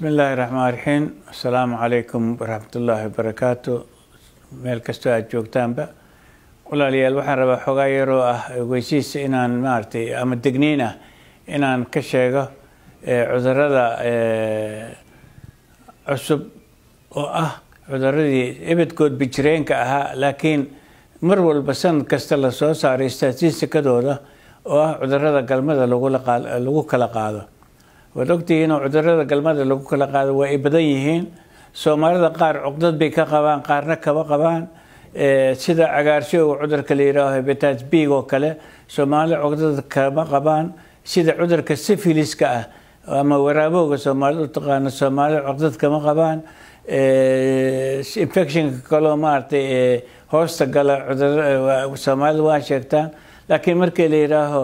bismillaahi raxmaan raxiim assalaamu calaykum waraxmatullaahi wabarakaatu meel kastoo aad joogtaanba walaalayaal waxaan rabaa xogaa yaroo ah ogeysiis inaan maaragtay ama degniin ah inaan ka sheego cudurada cusub oo ah cuduradii ebedkood bijireenka ahaa laakiin mar walba sanad kasta lasoo saaray statistikadooda oo ah cudurada galmada lagula lagu kala qaado waad ogtihiin inuu cudurada galmada lagu kala qaado waa ay badan yihiin soomaalida qaar cuqdad bay ka qabaan qaarna kama qabaan sida agaarshowga cudurka la yihaaho hebitaas big oo kale soomaalida cugdada kama qabaan sida cudurka sifiliska ah ama waraabooga soomaalida u soomaalida cuqdad kama qabaan infectionka kaloo maaragtay hoosta gala soomaalida waa sheegtaan laakiin markii la yihaaho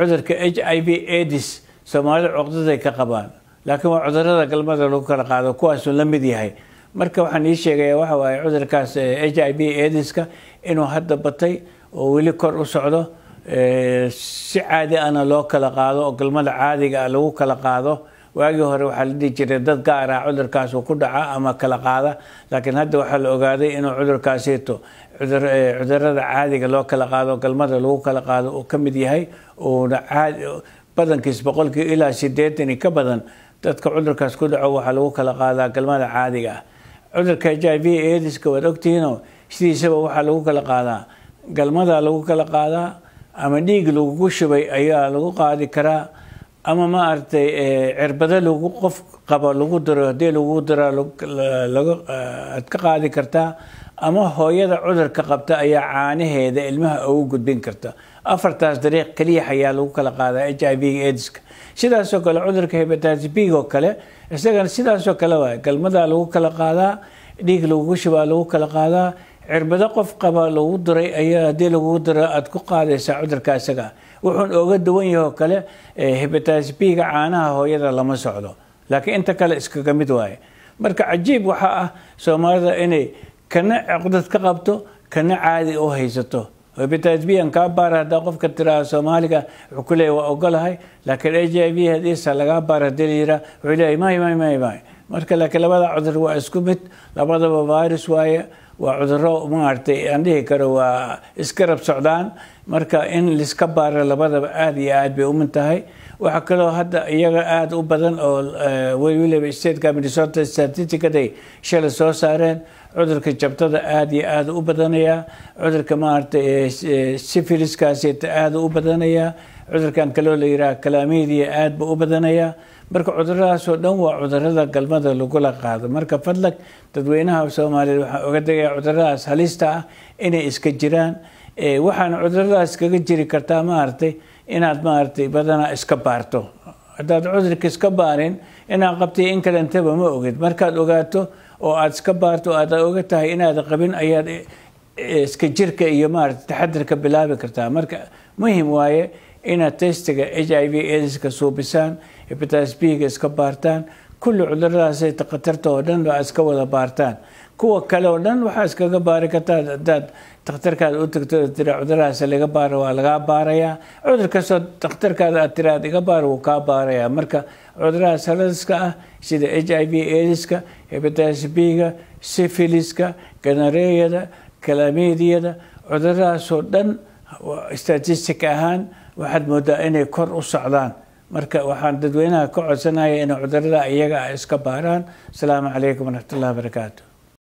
cudurka h i v adis soomaalida cuqdaday ka qabaan laakiin waa cudurada galmada lagu kala qaado kuwaasuu la mid yahay marka waxaan ii sheegaya waxa waaye cudurkaas eh, h i b ediska inuu hadda batay oo weli kor u socdo eh, si caadi ana loo kala qaado oo galmada caadiga ah lagu kala qaado waagii hore waxaa la dhihi jiray dad gaara ah cudurkaas ku dhaca ama kala qaada laakiin hadda waxaa la ogaaday inuu cudurkaasito cudurada eh, caadiga loo kala qaado galmada lagu kala qaado uu ka mid yahay uuna caadi badankiis boqolkii ilaa sideetani ka badan dadka cudurkaas ku dhaco waxaa lagu kala qaadaa galmada caadiga ah cudurka h i v ediska waad ogtihiinoo sidiisaba waxaa lagu kala qaadaa galmadaa lagu kala qaadaa ama dhiig lagugu shubay ayaa lagu qaadi karaa ama maaragtay eh, cirbado lagu qof qaba lagu diro haddii lagu diraa laga eh, aad ka qaadi kartaa ama hooyada cudurka qabta ayaa caanaheeda ilmaha ugu gudbin karta afartaas dariiq keliya ayaa lagu kala qaadaa h i v ga ediska sidaasoo kale cudurka hebatatis b kale isagana sidaasoo kale waay galmadaa lagu kala qaadaa dhiig lagugu shubaa lagu kala qaadaa cirbado qof qaba lagu diray ayaa haddii lagugu duro aada ku qaadaysaa cudurka isaga wuxuun oga duwan yaho kale eh, hebatatis b ga caanaha hooyada lama socdo laakiin inta kale iskaga mid waaye marka cajiib waxaa ah soomaalida inay kana caqdad ka qabto kana caadi u haysato bitaasbiyan kaa baara haddaa qofka tiraha soomaaliga wuxuu ku leeya waa ogolahay laakiin h i v hadiisa lagaa baara daliira wuxuu leeyahay may may may may marka laakiin labada cudur waa isku mid labadaba virus waaye waa cuduro maaragtay aan dhihi karo waa iskarab socdaan marka in liska baara labadaba aada iyo aada bay umin tahay waxaa kaloo hadda iyaga aada u badan oo eh, weliba stateka minnesota statisticada ay shalay soo saareen cudurka jabtada aada iyo aada u badanayaa cudurka maaragtay eh, sifiliskaasita eh, aad u badanayaa cudurkan kaloo la yidhaha kalamidia aada ba u badanayaa marka cuduradaasoo dhan waa cudurada galmada lagula qaado marka fadlag dadweynaha soomaaliyeed waxaan oga dagayaa cuduradaas halista ah inay iska jiraan waxaana cuduradaas kaga jiri kartaa maaragtay inaad maaratay badanaa iska baarto haddaad cudurka iska baarin inaad qabtay in kalentaba ma ogid markaad ogaato oo aada iska baarto aad oga tahay inaad qabin ayaad iska jirka iyo maaratay taxadirka bilaabi kartaa marka muhim waaye inaad testiga h i v aiska suubisaan hibataas b-ga iska baartaan kulli cuduradaasay takhtarta oo dhan waa iska wada baartaan kuwa kale oo dhan waxaa iskaga baari kartaa hadaad takhtarkaada u tagto tira cuduradaas laga baara waa lagaa baarayaa cudur kastoo takhtarkaada aad tira iga baara wuu kaa baarayaa marka cuduradaas haladiska ah sida h i v ediska hebatitis b-ga sifiliska ganareyada kalamediyada cuduradaasoo dhan statistic ahaan waxaad moodaa inay kor u socdaan marka waxaan dadweynaha ka codsanaya inay cudurada iyaga a iska baaraan asalaamu calaykum waraxmat ullahi barakaatu